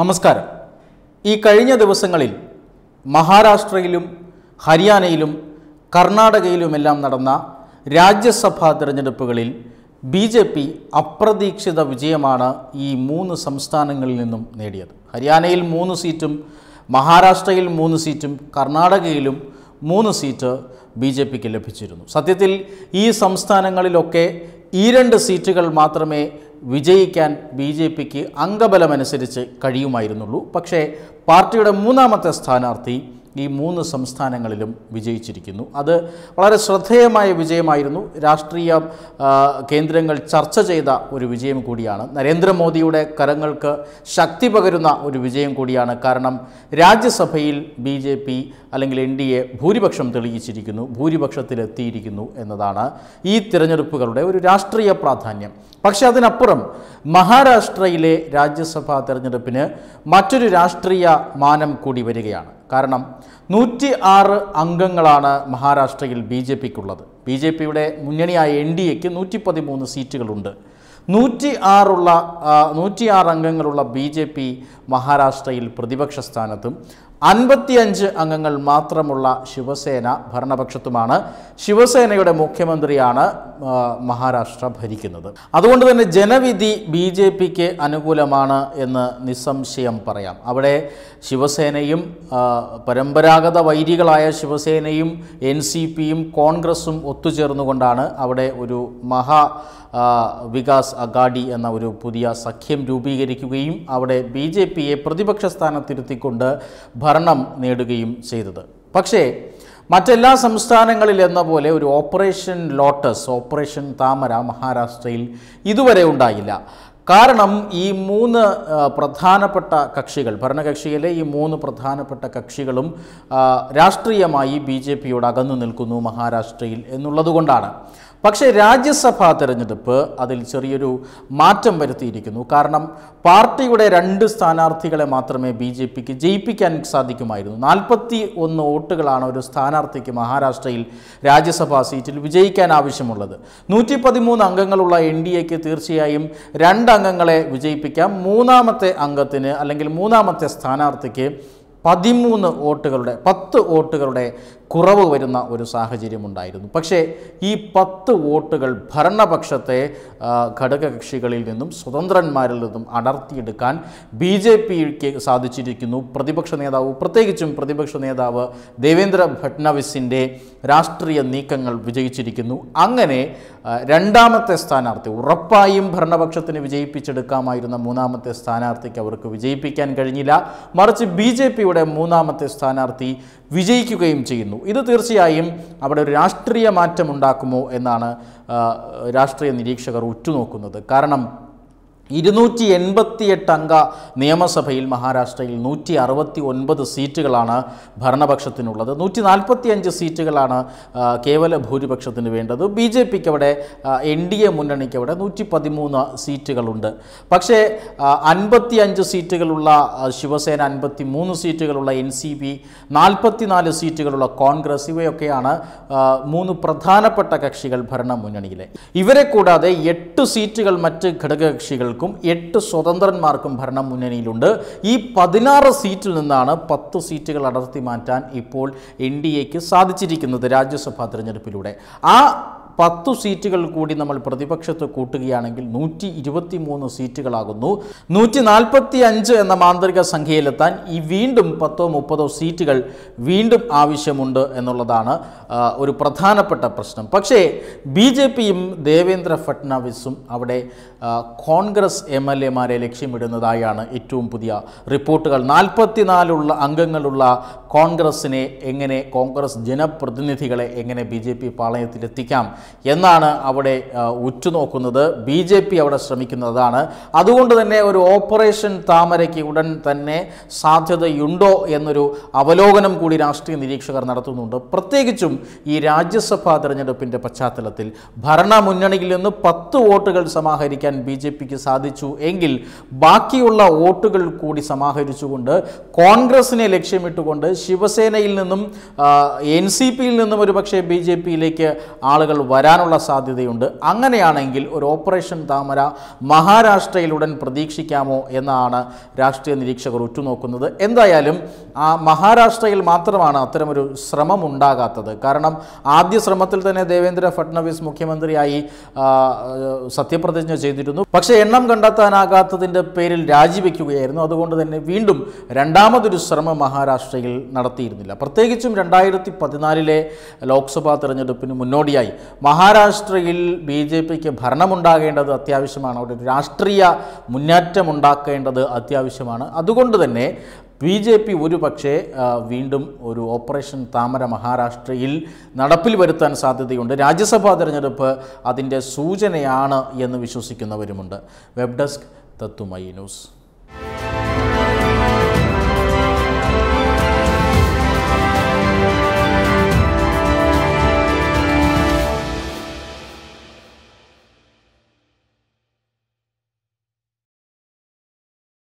നമസ്കാരം ഈ കഴിഞ്ഞ ദിവസങ്ങളിൽ മഹാരാഷ്ട്രയിലും ഹരിയാനയിലും കർണാടകയിലുമെല്ലാം നടന്ന രാജ്യസഭാ തിരഞ്ഞെടുപ്പുകളിൽ ബി ജെ പി അപ്രതീക്ഷിത വിജയമാണ് ഈ മൂന്ന് സംസ്ഥാനങ്ങളിൽ നിന്നും നേടിയത് ഹരിയാനയിൽ മൂന്ന് സീറ്റും മഹാരാഷ്ട്രയിൽ മൂന്ന് സീറ്റും കർണാടകയിലും മൂന്ന് സീറ്റ് ബി ജെ പിക്ക് ലഭിച്ചിരുന്നു സത്യത്തിൽ ഈ സംസ്ഥാനങ്ങളിലൊക്കെ ഈ രണ്ട് സീറ്റുകൾ മാത്രമേ വിജയിക്കാൻ ബി ജെ പിക്ക് അംഗബലമനുസരിച്ച് കഴിയുമായിരുന്നുള്ളൂ പക്ഷേ പാർട്ടിയുടെ മൂന്നാമത്തെ സ്ഥാനാർത്ഥി ഈ മൂന്ന് സംസ്ഥാനങ്ങളിലും വിജയിച്ചിരിക്കുന്നു അത് വളരെ ശ്രദ്ധേയമായ വിജയമായിരുന്നു രാഷ്ട്രീയ കേന്ദ്രങ്ങൾ ചർച്ച ചെയ്ത ഒരു വിജയം കൂടിയാണ് നരേന്ദ്രമോദിയുടെ കരങ്ങൾക്ക് ശക്തി പകരുന്ന ഒരു വിജയം കൂടിയാണ് കാരണം രാജ്യസഭയിൽ ബി അല്ലെങ്കിൽ എൻ ഡി എ ഭൂരിപക്ഷം തെളിയിച്ചിരിക്കുന്നു ഭൂരിപക്ഷത്തിലെത്തിയിരിക്കുന്നു എന്നതാണ് ഈ തിരഞ്ഞെടുപ്പുകളുടെ ഒരു രാഷ്ട്രീയ പ്രാധാന്യം പക്ഷേ അതിനപ്പുറം മഹാരാഷ്ട്രയിലെ രാജ്യസഭാ തെരഞ്ഞെടുപ്പിന് മറ്റൊരു രാഷ്ട്രീയ മാനം കൂടി വരികയാണ് കാരണം നൂറ്റി ആറ് അംഗങ്ങളാണ് മഹാരാഷ്ട്രയിൽ ബി ജെ പിക്കുള്ളത് ബി ജെ പിയുടെ മുന്നണിയായ എൻ ഡി എക്ക് നൂറ്റി പതിമൂന്ന് സീറ്റുകളുണ്ട് നൂറ്റി ആറുള്ള നൂറ്റി ആറ് അംഗങ്ങളുള്ള ബി ജെ പി മഹാരാഷ്ട്രയിൽ പ്രതിപക്ഷ സ്ഥാനത്തും അൻപത്തിയഞ്ച് അംഗങ്ങൾ മാത്രമുള്ള ശിവസേന ഭരണപക്ഷത്തുമാണ് ശിവസേനയുടെ മുഖ്യമന്ത്രിയാണ് മഹാരാഷ്ട്ര ഭരിക്കുന്നത് അതുകൊണ്ട് തന്നെ ജനവിധി ബി ജെ പിക്ക് അനുകൂലമാണ് എന്ന് നിസ്സംശയം പറയാം അവിടെ ശിവസേനയും പരമ്പരാഗത വൈരികളായ ശിവസേനയും എൻ സി പിയും കോൺഗ്രസും ഒത്തുചേർന്നുകൊണ്ടാണ് അവിടെ ഒരു മഹാ വികാസ് അഗാഡി എന്ന ഒരു പുതിയ സഖ്യം രൂപീകരിക്കുകയും അവിടെ ബി ജെ പിയെ പ്രതിപക്ഷ സ്ഥാനത്തിരുത്തിക്കൊണ്ട് ഭരണം നേടുകയും ചെയ്തത് പക്ഷേ മറ്റെല്ലാ എന്ന പോലെ ഒരു ഓപ്പറേഷൻ ലോട്ടസ് ഓപ്പറേഷൻ താമര മഹാരാഷ്ട്രയിൽ ഇതുവരെ ഉണ്ടായില്ല കാരണം ഈ മൂന്ന് പ്രധാനപ്പെട്ട കക്ഷികൾ ഭരണകക്ഷിയിലെ ഈ മൂന്ന് പ്രധാനപ്പെട്ട കക്ഷികളും രാഷ്ട്രീയമായി ബി ജെ പിയോട് അകന്നു നിൽക്കുന്നു മഹാരാഷ്ട്രയിൽ എന്നുള്ളതുകൊണ്ടാണ് പക്ഷേ രാജ്യസഭാ തെരഞ്ഞെടുപ്പ് അതിൽ ചെറിയൊരു മാറ്റം വരുത്തിയിരിക്കുന്നു കാരണം പാർട്ടിയുടെ രണ്ട് സ്ഥാനാർത്ഥികളെ മാത്രമേ ബി ജെ പിക്ക് ജയിപ്പിക്കാൻ സാധിക്കുമായിരുന്നു നാൽപ്പത്തി ഒന്ന് വോട്ടുകളാണ് ഒരു സ്ഥാനാർത്ഥിക്ക് മഹാരാഷ്ട്രയിൽ രാജ്യസഭാ സീറ്റിൽ വിജയിക്കാൻ ആവശ്യമുള്ളത് നൂറ്റി പതിമൂന്ന് അംഗങ്ങളുള്ള എൻ ഡി എക്ക് തീർച്ചയായും രണ്ട് അംഗങ്ങളെ വിജയിപ്പിക്കാം മൂന്നാമത്തെ അംഗത്തിന് അല്ലെങ്കിൽ മൂന്നാമത്തെ സ്ഥാനാർത്ഥിക്ക് പതിമൂന്ന് വോട്ടുകളുടെ പത്ത് വോട്ടുകളുടെ കുറവ് വരുന്ന ഒരു സാഹചര്യമുണ്ടായിരുന്നു പക്ഷേ ഈ പത്ത് വോട്ടുകൾ ഭരണപക്ഷത്തെ ഘടകകക്ഷികളിൽ നിന്നും സ്വതന്ത്രന്മാരിൽ നിന്നും അടർത്തിയെടുക്കാൻ ബി ജെ പിക്ക് സാധിച്ചിരിക്കുന്നു പ്രതിപക്ഷ നേതാവ് പ്രത്യേകിച്ചും പ്രതിപക്ഷ നേതാവ് ദേവേന്ദ്ര ഫട്നാവിസിൻ്റെ രാഷ്ട്രീയ നീക്കങ്ങൾ വിജയിച്ചിരിക്കുന്നു അങ്ങനെ രണ്ടാമത്തെ സ്ഥാനാർത്ഥി ഉറപ്പായും ഭരണപക്ഷത്തിന് വിജയിപ്പിച്ചെടുക്കാമായിരുന്ന മൂന്നാമത്തെ സ്ഥാനാർത്ഥിക്ക് അവർക്ക് വിജയിപ്പിക്കാൻ കഴിഞ്ഞില്ല മറിച്ച് ബി ജെ പിയുടെ മൂന്നാമത്തെ സ്ഥാനാർത്ഥി വിജയിക്കുകയും ചെയ്യുന്നു ഇത് തീർച്ചയായും അവിടെ ഒരു രാഷ്ട്രീയ മാറ്റം ഉണ്ടാക്കുമോ എന്നാണ് രാഷ്ട്രീയ നിരീക്ഷകർ ഉറ്റുനോക്കുന്നത് കാരണം ഇരുന്നൂറ്റി എട്ട് അംഗ നിയമസഭയിൽ മഹാരാഷ്ട്രയിൽ നൂറ്റി അറുപത്തി ഒൻപത് സീറ്റുകളാണ് ഭരണപക്ഷത്തിനുള്ളത് നൂറ്റി നാൽപ്പത്തി അഞ്ച് സീറ്റുകളാണ് കേവല ഭൂരിപക്ഷത്തിന് വേണ്ടത് ബി ജെ പിക്ക് അവിടെ എൻ ഡി എ മുന്നണിക്ക് അവിടെ നൂറ്റി പതിമൂന്ന് സീറ്റുകളുണ്ട് പക്ഷേ അൻപത്തി അഞ്ച് സീറ്റുകളുള്ള ശിവസേന അൻപത്തി മൂന്ന് സീറ്റുകളുള്ള എൻ സി പി നാല് സീറ്റുകളുള്ള കോൺഗ്രസ് ഇവയൊക്കെയാണ് മൂന്ന് പ്രധാനപ്പെട്ട കക്ഷികൾ ഭരണ മുന്നണിയിലെ ഇവരെ കൂടാതെ എട്ട് സീറ്റുകൾ മറ്റ് ഘടകകക്ഷികൾക്ക് അംഗങ്ങൾക്കും എട്ട് സ്വതന്ത്രന്മാർക്കും ഭരണം മുന്നണിയിലുണ്ട് ഈ പതിനാറ് സീറ്റിൽ നിന്നാണ് പത്ത് സീറ്റുകൾ അടർത്തി മാറ്റാൻ ഇപ്പോൾ എൻ ഡി എക്ക് സാധിച്ചിരിക്കുന്നത് രാജ്യസഭാ തിരഞ്ഞെടുപ്പിലൂടെ ആ പത്ത് സീറ്റുകൾ കൂടി നമ്മൾ പ്രതിപക്ഷത്ത് കൂട്ടുകയാണെങ്കിൽ നൂറ്റി ഇരുപത്തി മൂന്ന് സീറ്റുകളാകുന്നു നൂറ്റി നാൽപ്പത്തി അഞ്ച് എന്ന മാന്ത്രിക സംഖ്യയിലെത്താൻ ഈ വീണ്ടും പത്തോ മുപ്പതോ സീറ്റുകൾ വീണ്ടും ആവശ്യമുണ്ട് എന്നുള്ളതാണ് ഒരു പ്രധാനപ്പെട്ട പ്രശ്നം പക്ഷേ ബി ജെ പിയും ദേവേന്ദ്ര ഫട്നാവിസും അവിടെ കോൺഗ്രസ് എം എൽ എമാരെ ലക്ഷ്യമിടുന്നതായാണ് ഏറ്റവും പുതിയ റിപ്പോർട്ടുകൾ നാൽപ്പത്തിനാലുള്ള അംഗങ്ങളുള്ള കോൺഗ്രസിനെ എങ്ങനെ കോൺഗ്രസ് ജനപ്രതിനിധികളെ എങ്ങനെ ബി ജെ പി പാളയത്തിലെത്തിക്കാം എന്നാണ് അവിടെ ഉറ്റുനോക്കുന്നത് ബി ജെ പി അവിടെ ശ്രമിക്കുന്നതാണ് അതുകൊണ്ട് തന്നെ ഒരു ഓപ്പറേഷൻ താമരയ്ക്ക് ഉടൻ തന്നെ സാധ്യതയുണ്ടോ എന്നൊരു അവലോകനം കൂടി രാഷ്ട്രീയ നിരീക്ഷകർ നടത്തുന്നുണ്ട് പ്രത്യേകിച്ചും ഈ രാജ്യസഭാ തെരഞ്ഞെടുപ്പിൻ്റെ പശ്ചാത്തലത്തിൽ ഭരണ മുന്നണിയിൽ നിന്ന് പത്ത് വോട്ടുകൾ സമാഹരിക്കാൻ ബി ജെ പിക്ക് സാധിച്ചു എങ്കിൽ ബാക്കിയുള്ള വോട്ടുകൾ കൂടി സമാഹരിച്ചുകൊണ്ട് കോൺഗ്രസിനെ ലക്ഷ്യമിട്ടുകൊണ്ട് ശിവസേനയിൽ നിന്നും എൻ സി പിയിൽ നിന്നും ഒരു പക്ഷേ ബി ജെ പിയിലേക്ക് ആളുകൾ വരാനുള്ള സാധ്യതയുണ്ട് അങ്ങനെയാണെങ്കിൽ ഒരു ഓപ്പറേഷൻ താമര മഹാരാഷ്ട്രയിലുടൻ പ്രതീക്ഷിക്കാമോ എന്നാണ് രാഷ്ട്രീയ നിരീക്ഷകർ ഉറ്റുനോക്കുന്നത് എന്തായാലും ആ മഹാരാഷ്ട്രയിൽ മാത്രമാണ് അത്തരമൊരു ശ്രമം ഉണ്ടാകാത്തത് കാരണം ആദ്യ ശ്രമത്തിൽ തന്നെ ദേവേന്ദ്ര ഫട്നവിസ് മുഖ്യമന്ത്രിയായി സത്യപ്രതിജ്ഞ ചെയ്തിരുന്നു പക്ഷേ എണ്ണം കണ്ടെത്താനാകാത്തതിൻ്റെ പേരിൽ രാജിവെക്കുകയായിരുന്നു അതുകൊണ്ട് തന്നെ വീണ്ടും രണ്ടാമതൊരു ശ്രമം മഹാരാഷ്ട്രയിൽ നടത്തിയിരുന്നില്ല പ്രത്യേകിച്ചും രണ്ടായിരത്തി പതിനാലിലെ ലോക്സഭാ തെരഞ്ഞെടുപ്പിന് മുന്നോടിയായി മഹാരാഷ്ട്രയിൽ ബി ജെ പിക്ക് ഭരണമുണ്ടാകേണ്ടത് അത്യാവശ്യമാണ് അവിടെ ഒരു രാഷ്ട്രീയ മുന്നേറ്റം ഉണ്ടാക്കേണ്ടത് അത്യാവശ്യമാണ് അതുകൊണ്ട് തന്നെ ബി ജെ പി ഒരു പക്ഷേ വീണ്ടും ഒരു ഓപ്പറേഷൻ താമര മഹാരാഷ്ട്രയിൽ നടപ്പിൽ വരുത്താൻ സാധ്യതയുണ്ട് രാജ്യസഭാ തെരഞ്ഞെടുപ്പ് അതിൻ്റെ സൂചനയാണ് എന്ന് വിശ്വസിക്കുന്നവരുമുണ്ട് വെബ് ഡെസ്ക് തത്തുമൈ ന്യൂസ്